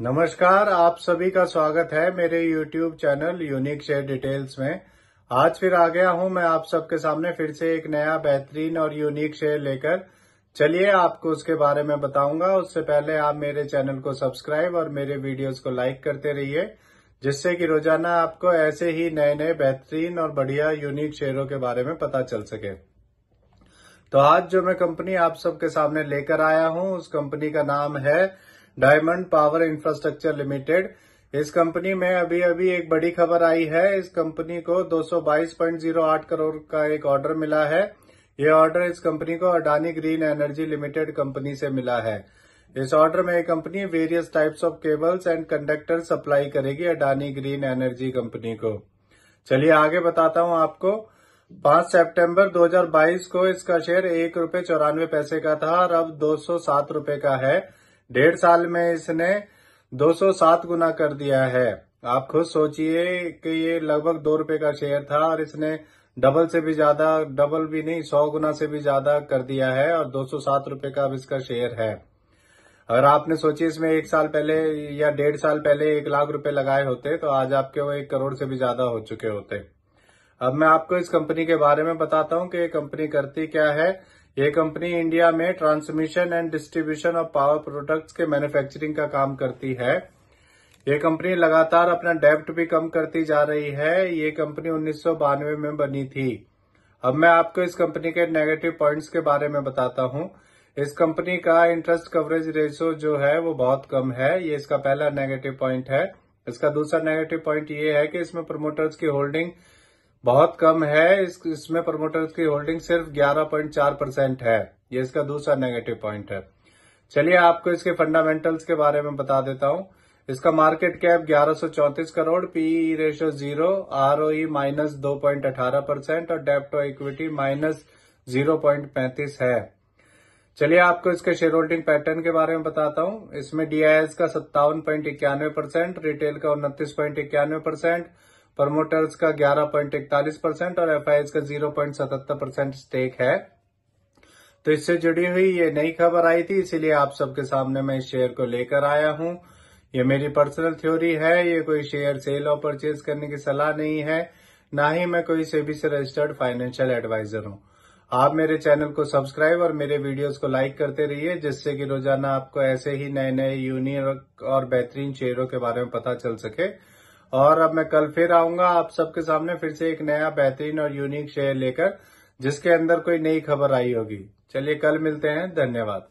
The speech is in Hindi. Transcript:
नमस्कार आप सभी का स्वागत है मेरे YouTube channel unique share details में आज फिर आ गया हूं मैं आप सबके सामने फिर से एक नया बेहतरीन और यूनिक शेयर लेकर चलिए आपको उसके बारे में बताऊंगा उससे पहले आप मेरे चैनल को सब्सक्राइब और मेरे वीडियोस को लाइक करते रहिए जिससे कि रोजाना आपको ऐसे ही नए नए बेहतरीन और बढ़िया यूनिक शेयरों के बारे में पता चल सके तो आज जो मैं कंपनी आप सबके सामने लेकर आया हूं उस कंपनी का नाम है डायमंड पावर इंफ्रास्ट्रक्चर लिमिटेड इस कंपनी में अभी अभी एक बड़ी खबर आई है इस कंपनी को 222.08 करोड़ का एक ऑर्डर मिला है ये ऑर्डर इस कंपनी को Adani green energy limited company से मिला है इस ऑर्डर में company various types of cables and conductor supply करेगी अडानी ग्रीन एनर्जी कंपनी को चलिए आगे बताता हूं आपको 5 सितंबर 2022 को इसका शेयर एक रूपये चौरानवे पैसे का था और अब दो सौ सात रूपये का है डेढ़ साल में इसने 207 गुना कर दिया है आप खुद सोचिए कि ये लगभग दो रुपए का शेयर था और इसने डबल से भी ज्यादा डबल भी नहीं सौ गुना से भी ज्यादा कर दिया है और दो सौ सात का अब इसका शेयर है अगर आपने सोची इसमें एक साल पहले या डेढ़ साल पहले एक लाख रुपए लगाए होते तो आज आपके वो एक करोड़ से भी ज्यादा हो चुके होते अब मैं आपको इस कंपनी के बारे में बताता हूं कि ये कंपनी करती क्या है ये कंपनी इंडिया में transmission and distribution of power products के मैन्युफैक्चरिंग का काम करती है ये कंपनी लगातार अपना डेप्ट भी कम करती जा रही है ये कंपनी उन्नीस में बनी थी अब मैं आपको इस कंपनी के नेगेटिव पॉइंट्स के बारे में बताता हूं इस कंपनी का इंटरेस्ट कवरेज रेशियो जो है वो बहुत कम है ये इसका पहला नेगेटिव पॉइंट है इसका दूसरा नेगेटिव पॉइंट ये है कि इसमें प्रोमोटर्स की होल्डिंग बहुत कम है इस, इसमें प्रमोटर्स की होल्डिंग सिर्फ 11.4 परसेंट है ये इसका दूसरा नेगेटिव पॉइंट है चलिए आपको इसके फंडामेंटल्स के बारे में बता देता हूं इसका मार्केट कैप ग्यारह crore PE ratio zero R O minus दो पॉइंट अठारह परसेंट और डेप्ट इक्विटी माइनस जीरो पॉइंट पैंतीस है चलिए आपको इसके शेयर होल्डिंग पैटर्न के बारे में बताता हूं इसमें डीआईएस का सत्तावन पॉइंट इक्यानवे परसेंट रिटेल का उनतीस पॉइंट इक्यानवे परसेंट प्रमोटर्स का ग्यारह इकतालीस परसेंट और एफ का जीरो सतहत्तर परसेंट स्टेक है तो इससे जुड़ी हुई ये नई खबर आई थी इसीलिए आप सबके सामने मैं इस शेयर को लेकर आया हूं ये मेरी पर्सनल थ्योरी है ये कोई शेयर सेल और परचेज करने की सलाह नहीं है ना ही मैं कोई सेबी से रजिस्टर्ड फाइनेंशियल एडवाइजर हूं आप मेरे चैनल को सब्सक्राइब और मेरे वीडियोस को लाइक करते रहिए जिससे कि रोजाना आपको ऐसे ही नए नए यूनियर और बेहतरीन शेयरों के बारे में पता चल सके और अब मैं कल फिर आऊंगा आप सबके सामने फिर से एक नया बेहतरीन और यूनिक शेयर लेकर जिसके अंदर कोई नई खबर आई होगी चलिए कल मिलते हैं धन्यवाद